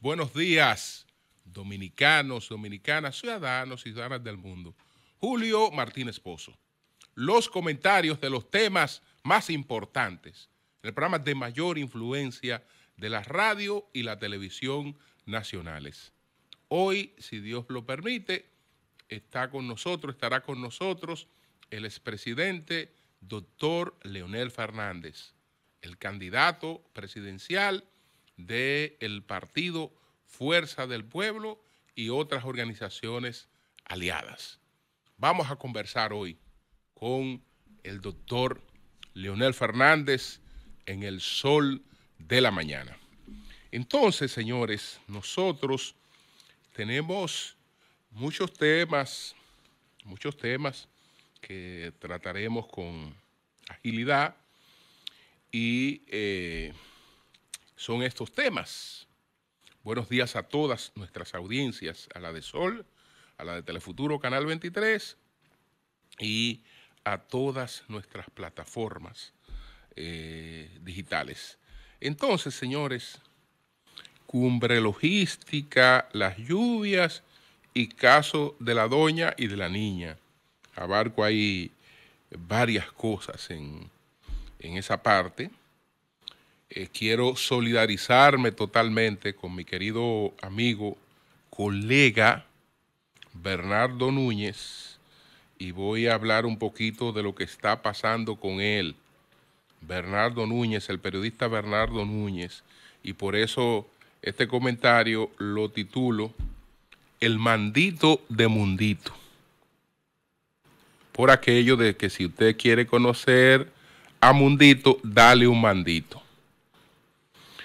Buenos días, dominicanos, dominicanas, ciudadanos y ciudadanas del mundo. Julio Martínez Pozo. Los comentarios de los temas más importantes el programa de mayor influencia de la radio y la televisión nacionales. Hoy, si Dios lo permite, está con nosotros, estará con nosotros el expresidente doctor Leonel Fernández, el candidato presidencial del partido Fuerza del Pueblo y otras organizaciones aliadas. Vamos a conversar hoy con el doctor Leonel Fernández en el sol de la mañana. Entonces, señores, nosotros tenemos muchos temas, muchos temas que trataremos con agilidad y eh, son estos temas. Buenos días a todas nuestras audiencias, a la de Sol, a la de Telefuturo Canal 23 y a todas nuestras plataformas eh, digitales. Entonces, señores, cumbre logística, las lluvias y caso de la doña y de la niña. Abarco ahí varias cosas en, en esa parte. Eh, quiero solidarizarme totalmente con mi querido amigo, colega Bernardo Núñez y voy a hablar un poquito de lo que está pasando con él. Bernardo Núñez, el periodista Bernardo Núñez, y por eso este comentario lo titulo El mandito de mundito. Por aquello de que si usted quiere conocer a mundito, dale un mandito.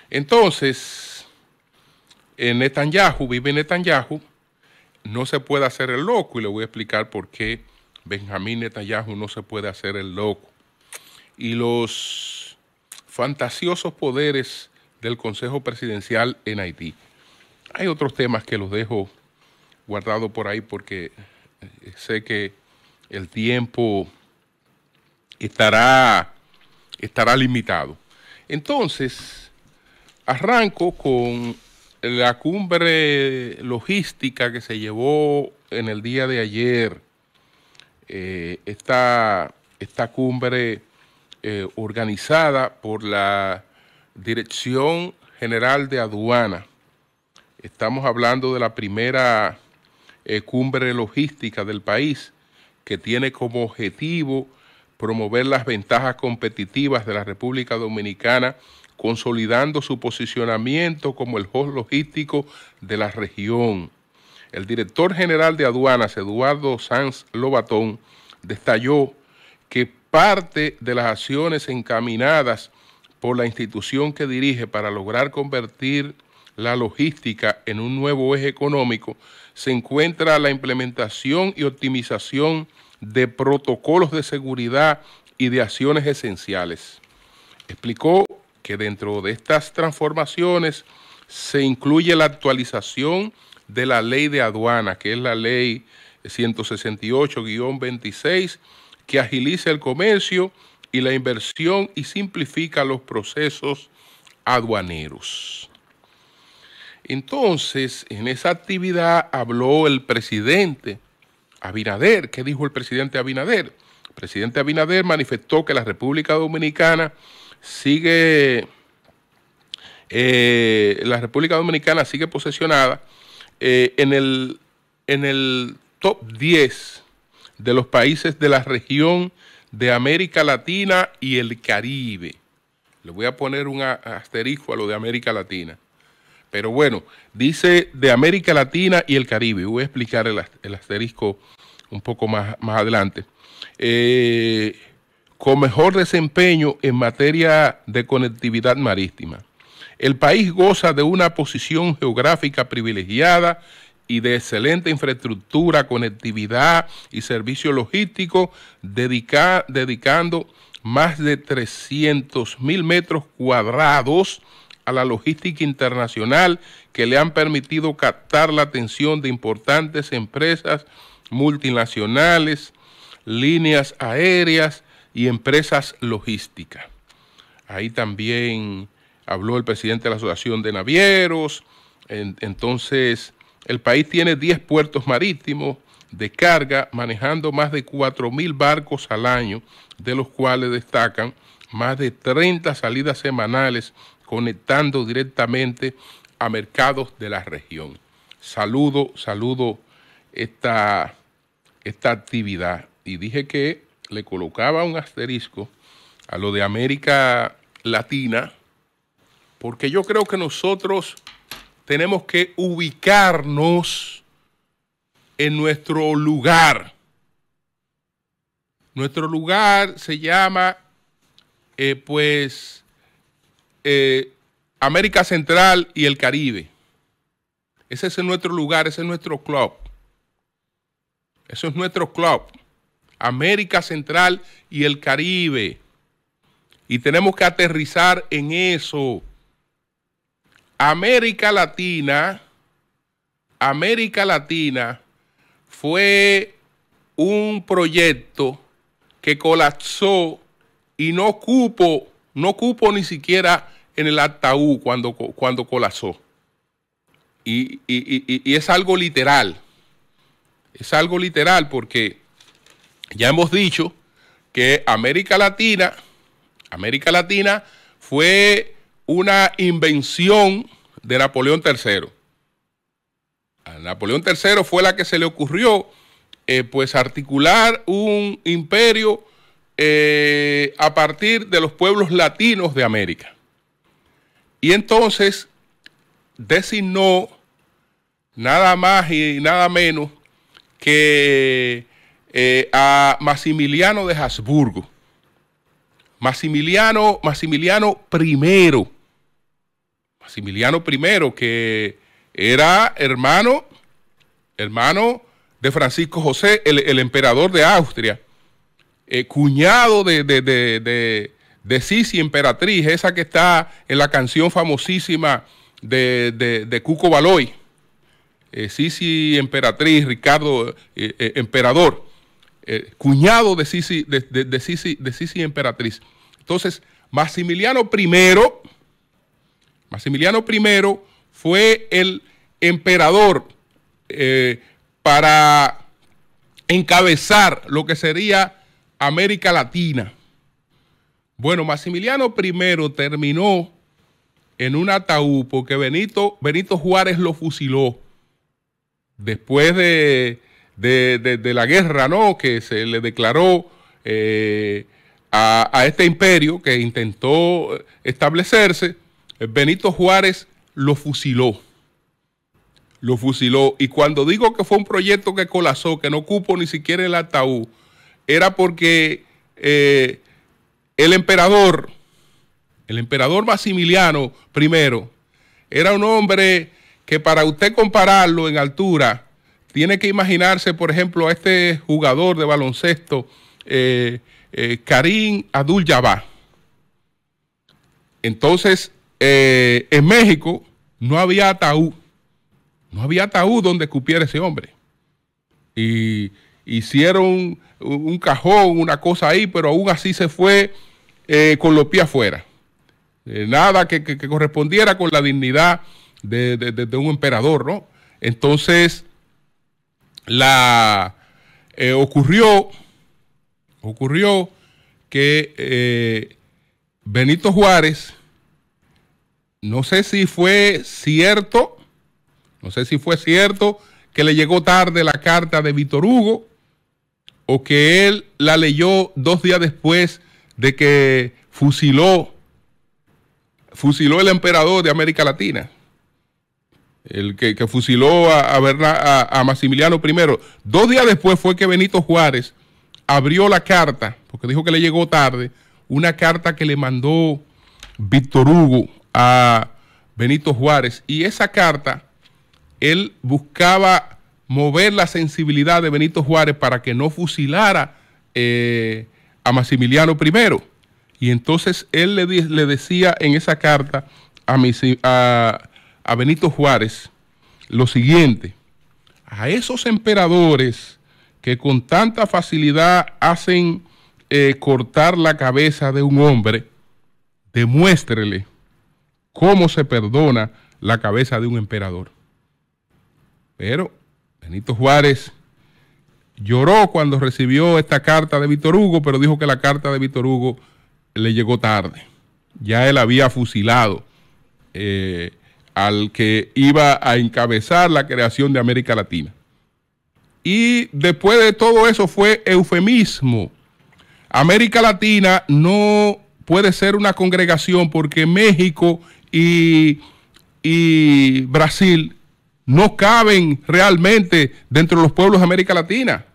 Entonces, en eh, Netanyahu, vive Netanyahu, no se puede hacer el loco y le voy a explicar por qué Benjamín Netanyahu no se puede hacer el loco. Y los fantasiosos poderes del Consejo Presidencial en Haití. Hay otros temas que los dejo guardados por ahí porque eh, sé que el tiempo estará, estará limitado. Entonces, Arranco con la cumbre logística que se llevó en el día de ayer. Eh, esta, cumbre eh, organizada por la Dirección General de Aduana. Estamos hablando de la primera eh, cumbre logística del país que tiene como objetivo promover las ventajas competitivas de la República Dominicana consolidando su posicionamiento como el host logístico de la región. El director general de aduanas, Eduardo Sanz Lobatón, detalló que parte de las acciones encaminadas por la institución que dirige para lograr convertir la logística en un nuevo eje económico, se encuentra la implementación y optimización de protocolos de seguridad y de acciones esenciales. Explicó que dentro de estas transformaciones se incluye la actualización de la ley de aduana, que es la ley 168-26, que agiliza el comercio y la inversión y simplifica los procesos aduaneros. Entonces, en esa actividad habló el presidente Abinader. ¿Qué dijo el presidente Abinader? El presidente Abinader manifestó que la República Dominicana sigue, eh, la República Dominicana sigue posesionada eh, en, el, en el top 10 de los países de la región de América Latina y el Caribe. Le voy a poner un asterisco a lo de América Latina. Pero bueno, dice de América Latina y el Caribe. Voy a explicar el, asterisco un poco más, más adelante. Eh, con mejor desempeño en materia de conectividad marítima. El país goza de una posición geográfica privilegiada y de excelente infraestructura, conectividad y servicio logístico, dedicando más de 300 mil metros cuadrados a la logística internacional que le han permitido captar la atención de importantes empresas multinacionales, líneas aéreas, y empresas logísticas. Ahí también habló el presidente de la Asociación de Navieros. entonces, el país tiene 10 puertos marítimos de carga manejando más de 4.000 barcos al año, de los cuales destacan más de 30 salidas semanales conectando directamente a mercados de la región. Saludo, saludo esta, esta actividad. Y dije que le colocaba un asterisco a lo de América Latina, porque yo creo que nosotros tenemos que ubicarnos en nuestro lugar. Nuestro lugar se llama, eh, pues, eh, América Central y el Caribe. Ese es nuestro lugar, ese es nuestro club. Eso es nuestro club. América Central y el Caribe. Y tenemos que aterrizar en eso. América Latina, América Latina fue un proyecto que colapsó y no cupo, no cupo ni siquiera en el ataúd cuando, cuando colapsó. y es algo literal. Es algo literal porque ya hemos dicho que América Latina, América Latina fue una invención de Napoleón III. A Napoleón III fue la que se le ocurrió eh, pues articular un imperio eh, a partir de los pueblos latinos de América. Y entonces designó nada más y nada menos que eh, a Maximiliano de Habsburgo. Maximiliano, Maximiliano I. Maximiliano I, que era hermano, hermano de Francisco José, el, emperador de Austria, eh, cuñado de, de, Sisi, emperatriz, esa que está en la canción famosísima de, Cuco Baloy. Eh, Sisi, emperatriz, Ricardo, emperador. Eh, cuñado de Sisi, de, de, de, Sisi, de Sisi Emperatriz. Entonces, Maximiliano I, Maximiliano I fue el emperador eh, para encabezar lo que sería América Latina. Bueno, Maximiliano I terminó en un ataúd porque Benito, Benito Juárez lo fusiló después de, de, la guerra, ¿no? Que se le declaró eh, a, este imperio que intentó establecerse, eh, Benito Juárez lo fusiló. Lo fusiló. Y cuando digo que fue un proyecto que colapsó, que no cupo ni siquiera el ataúd, era porque eh, el emperador, el emperador Maximiliano I, era un hombre que para usted compararlo en altura, tiene que imaginarse, por ejemplo, a este jugador de baloncesto, eh, eh, Karim Abdul Jabbar. Entonces, eh, en México no había ataúd. No había ataúd donde cupiera ese hombre. Y hicieron un cajón, una cosa ahí, pero aún así se fue con los pies afuera. nada que, correspondiera con la dignidad de, un emperador, ¿no? Entonces, la eh, ocurrió, ocurrió que eh, Benito Juárez, no sé si fue cierto, no sé si fue cierto que le llegó tarde la carta de Víctor Hugo o que él la leyó dos días después de que fusiló, fusiló el emperador de América Latina el que, fusiló a, a, a, Maximiliano I. Dos días después fue que Benito Juárez abrió la carta, porque dijo que le llegó tarde, una carta que le mandó Víctor Hugo a Benito Juárez. Y esa carta, él buscaba mover la sensibilidad de Benito Juárez para que no fusilara eh, a Maximiliano I. Y entonces él le, le decía en esa carta a, a a Benito Juárez lo siguiente, a esos emperadores que con tanta facilidad hacen eh, cortar la cabeza de un hombre, demuéstrele cómo se perdona la cabeza de un emperador. Pero Benito Juárez lloró cuando recibió esta carta de Víctor Hugo, pero dijo que la carta de Víctor Hugo le llegó tarde. Ya él había fusilado eh, al que iba a encabezar la creación de América Latina. Y después de todo eso fue eufemismo. América Latina no puede ser una congregación porque México y, Brasil no caben realmente dentro de los pueblos de América Latina.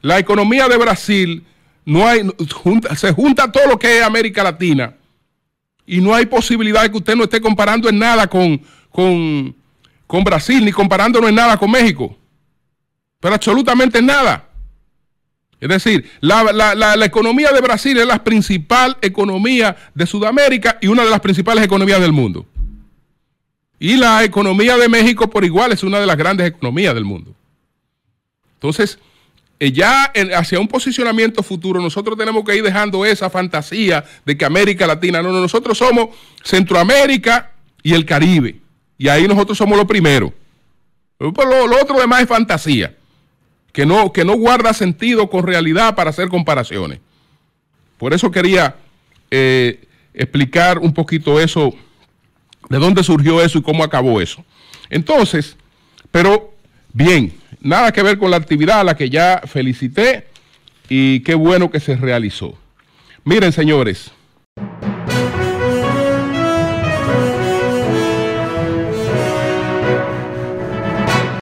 La economía de Brasil no junta, se junta todo lo que es América Latina y no hay posibilidad de que usted no esté comparando en nada con, con, Brasil, ni comparándonos en nada con México. Pero absolutamente nada. Es decir, la, economía de Brasil es la principal economía de Sudamérica y una de las principales economías del mundo. Y la economía de México por igual es una de las grandes economías del mundo. Entonces, eh, ya hacia un posicionamiento futuro, nosotros tenemos que ir dejando esa fantasía de que América Latina, no, no, nosotros somos Centroamérica y el Caribe. Y ahí nosotros somos los primeros. Pero pues lo, otro demás es fantasía, que no, que no guarda sentido con realidad para hacer comparaciones. Por eso quería eh, explicar un poquito eso, de dónde surgió eso y cómo acabó eso. Entonces, pero Bien, nada que ver con la actividad a la que ya felicité y qué bueno que se realizó. Miren, señores.